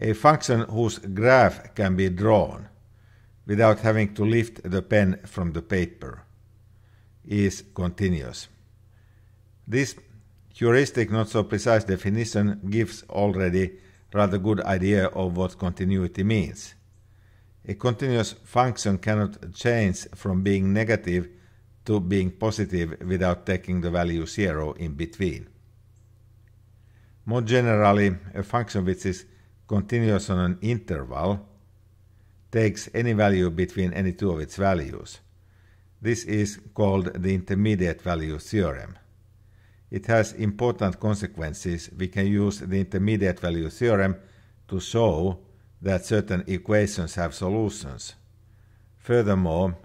A function whose graph can be drawn without having to lift the pen from the paper is continuous. This heuristic not so precise definition gives already rather good idea of what continuity means. A continuous function cannot change from being negative to being positive without taking the value zero in between. More generally, a function which is continuous on an interval takes any value between any two of its values. This is called the intermediate value theorem. It has important consequences. We can use the intermediate value theorem to show that certain equations have solutions. Furthermore,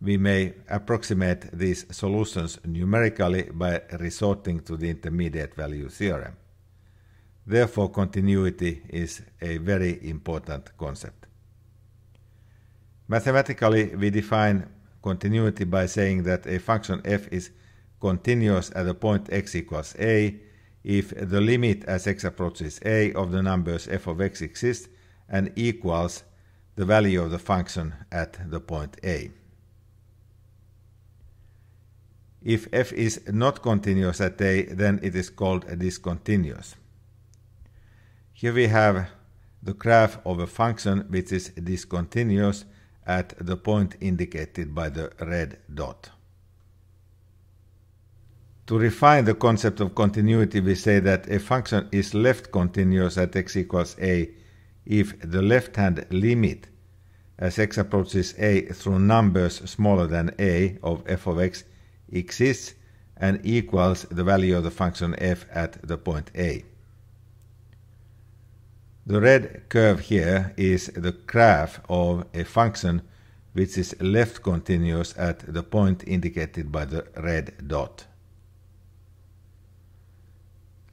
we may approximate these solutions numerically by resorting to the intermediate value theorem. Therefore, continuity is a very important concept. Mathematically, we define continuity by saying that a function f is continuous at the point x equals a if the limit as x approaches a of the numbers f of x exists and equals the value of the function at the point a. If f is not continuous at a, then it is called discontinuous. Here we have the graph of a function which is discontinuous at the point indicated by the red dot. To refine the concept of continuity, we say that a function is left continuous at x equals a if the left-hand limit as x approaches a through numbers smaller than a of f of x exists and equals the value of the function f at the point a. The red curve here is the graph of a function which is left continuous at the point indicated by the red dot.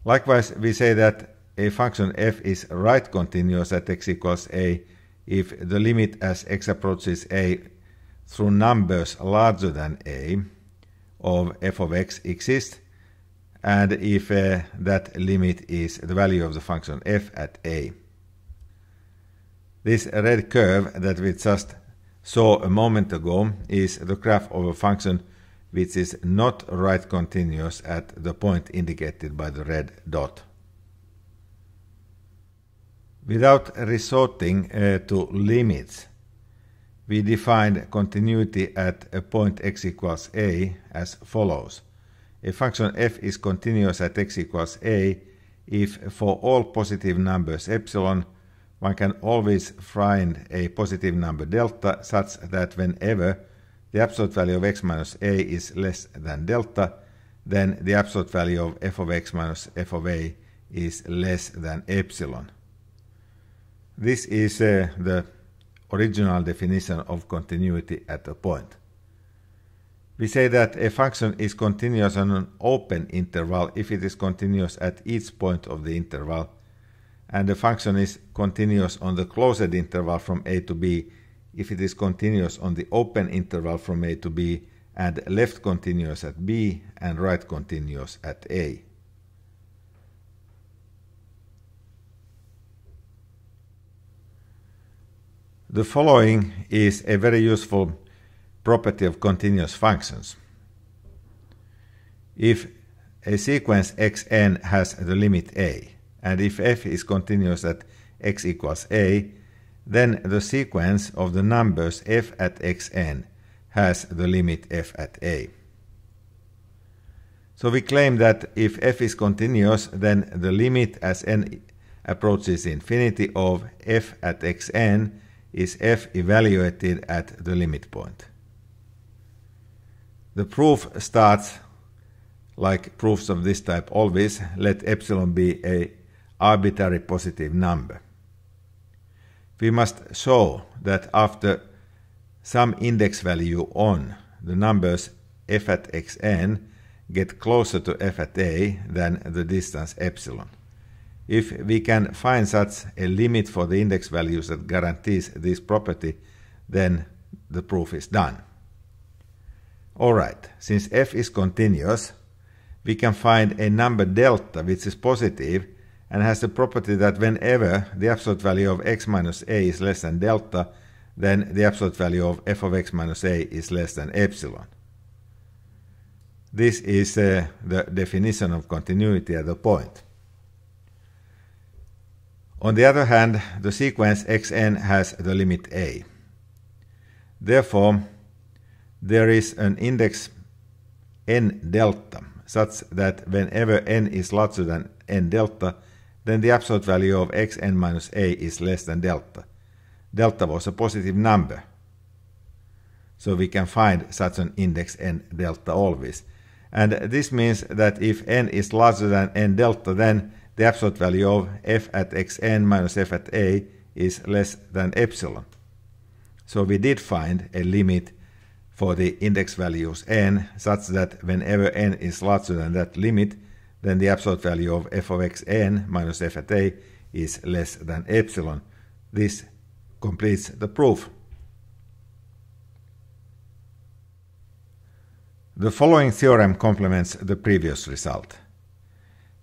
Likewise, we say that a function f is right continuous at x equals a if the limit as x approaches a through numbers larger than a of f of x exists and if uh, that limit is the value of the function f at a. This red curve that we just saw a moment ago is the graph of a function which is not right continuous at the point indicated by the red dot. Without resorting uh, to limits, we define continuity at a point x equals a as follows. A function f is continuous at x equals a if for all positive numbers epsilon one can always find a positive number delta such that whenever the absolute value of x minus a is less than delta, then the absolute value of f of x minus f of a is less than epsilon. This is uh, the original definition of continuity at a point. We say that a function is continuous on an open interval if it is continuous at each point of the interval and the function is continuous on the closed interval from a to b if it is continuous on the open interval from a to b and left continuous at b and right continuous at a. The following is a very useful property of continuous functions. If a sequence xn has the limit a, and if f is continuous at x equals a, then the sequence of the numbers f at xn has the limit f at a. So we claim that if f is continuous, then the limit as n approaches infinity of f at xn is f evaluated at the limit point. The proof starts, like proofs of this type always, let epsilon be a arbitrary positive number. We must show that after some index value on, the numbers f at xn get closer to f at a than the distance epsilon. If we can find such a limit for the index values that guarantees this property, then the proof is done. Alright, since f is continuous, we can find a number delta which is positive and has the property that whenever the absolute value of x minus a is less than delta, then the absolute value of f of x minus a is less than epsilon. This is uh, the definition of continuity at the point. On the other hand, the sequence xn has the limit a. Therefore, there is an index n delta such that whenever n is larger than n delta, then the absolute value of xn minus a is less than delta. Delta was a positive number. So we can find such an index n delta always. And this means that if n is larger than n delta, then the absolute value of f at xn minus f at a is less than epsilon. So we did find a limit for the index values n such that whenever n is larger than that limit, then the absolute value of f of x n minus f at a is less than epsilon. This completes the proof. The following theorem complements the previous result.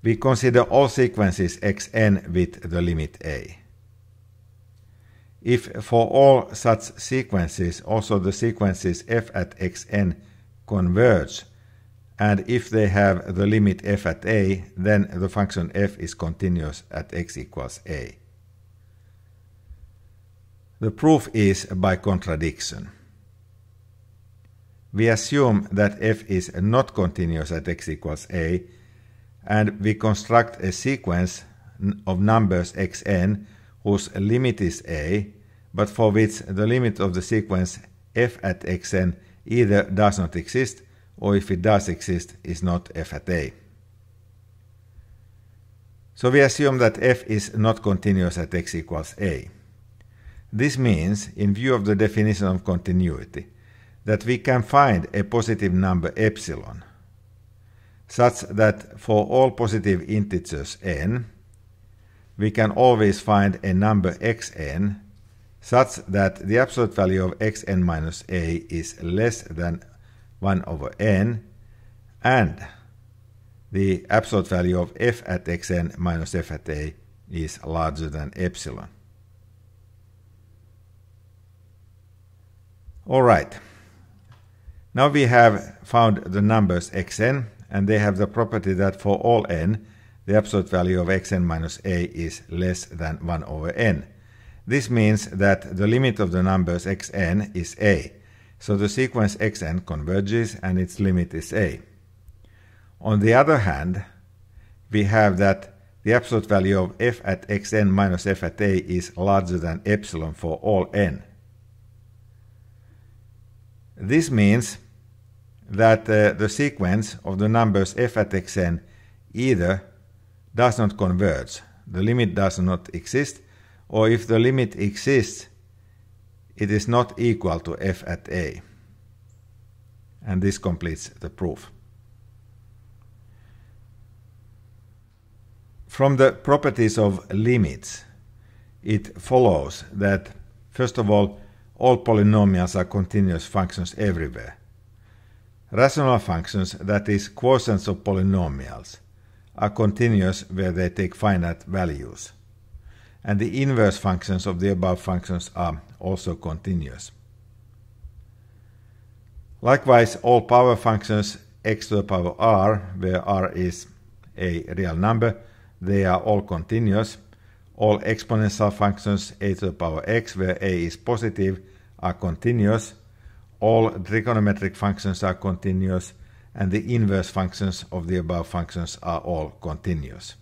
We consider all sequences xn with the limit a. If for all such sequences also the sequences f at xn converge and if they have the limit f at a, then the function f is continuous at x equals a. The proof is by contradiction. We assume that f is not continuous at x equals a, and we construct a sequence of numbers xn whose limit is a, but for which the limit of the sequence f at xn either does not exist or if it does exist, is not f at a. So we assume that f is not continuous at x equals a. This means, in view of the definition of continuity, that we can find a positive number epsilon, such that for all positive integers n, we can always find a number xn such that the absolute value of xn minus a is less than 1 over n and the absolute value of f at xn minus f at a is larger than epsilon. All right. Now we have found the numbers xn and they have the property that for all n the absolute value of xn minus a is less than 1 over n. This means that the limit of the numbers xn is a so the sequence xn converges and its limit is a. On the other hand, we have that the absolute value of f at xn minus f at a is larger than epsilon for all n. This means that uh, the sequence of the numbers f at xn either does not converge, the limit does not exist, or if the limit exists, it is not equal to f at a. And this completes the proof. From the properties of limits, it follows that, first of all, all polynomials are continuous functions everywhere. Rational functions, that is, quotients of polynomials, are continuous where they take finite values and the inverse functions of the above functions are also continuous. Likewise, all power functions x to the power r, where r is a real number, they are all continuous. All exponential functions a to the power x, where a is positive, are continuous. All trigonometric functions are continuous, and the inverse functions of the above functions are all continuous.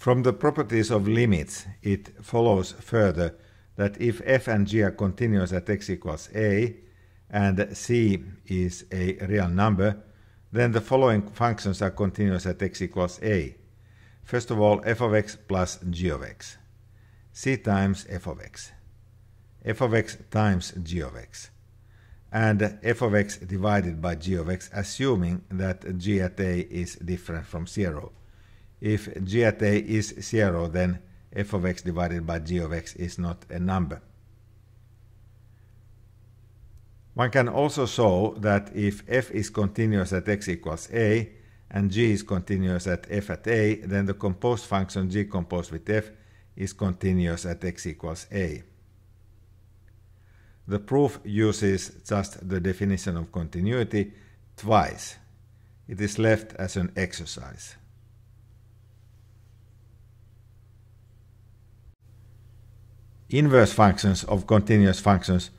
From the properties of limits, it follows further that if f and g are continuous at x equals a, and c is a real number, then the following functions are continuous at x equals a. First of all, f of x plus g of x. c times f of x. f of x times g of x. And f of x divided by g of x, assuming that g at a is different from 0 if g at a is 0, then f of x divided by g of x is not a number. One can also show that if f is continuous at x equals a and g is continuous at f at a, then the composed function g composed with f is continuous at x equals a. The proof uses just the definition of continuity twice. It is left as an exercise. inverse functions of continuous functions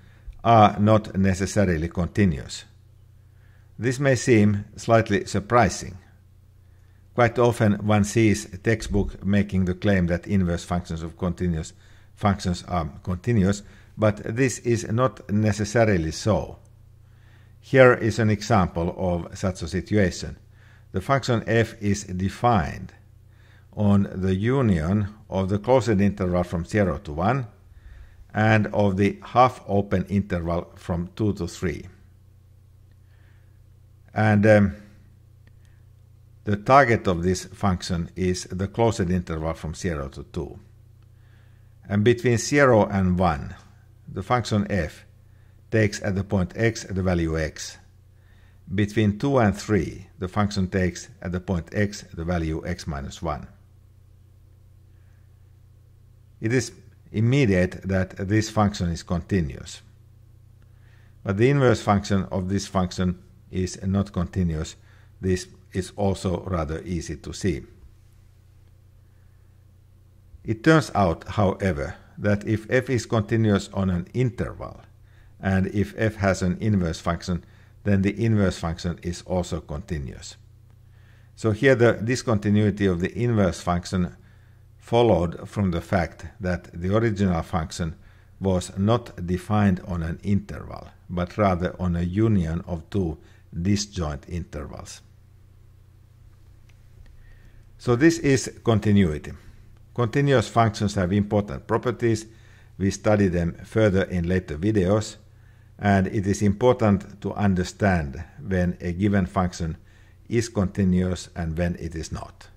are not necessarily continuous. This may seem slightly surprising. Quite often one sees a textbook making the claim that inverse functions of continuous functions are continuous, but this is not necessarily so. Here is an example of such a situation. The function f is defined on the union of the closed interval from 0 to 1 and of the half open interval from 2 to 3. And um, the target of this function is the closed interval from 0 to 2. And between 0 and 1, the function f takes at the point x the value x. Between 2 and 3, the function takes at the point x the value x minus 1. It is immediate that this function is continuous. But the inverse function of this function is not continuous. This is also rather easy to see. It turns out, however, that if f is continuous on an interval, and if f has an inverse function, then the inverse function is also continuous. So here the discontinuity of the inverse function followed from the fact that the original function was not defined on an interval, but rather on a union of two disjoint intervals. So this is continuity. Continuous functions have important properties. We study them further in later videos. And it is important to understand when a given function is continuous and when it is not.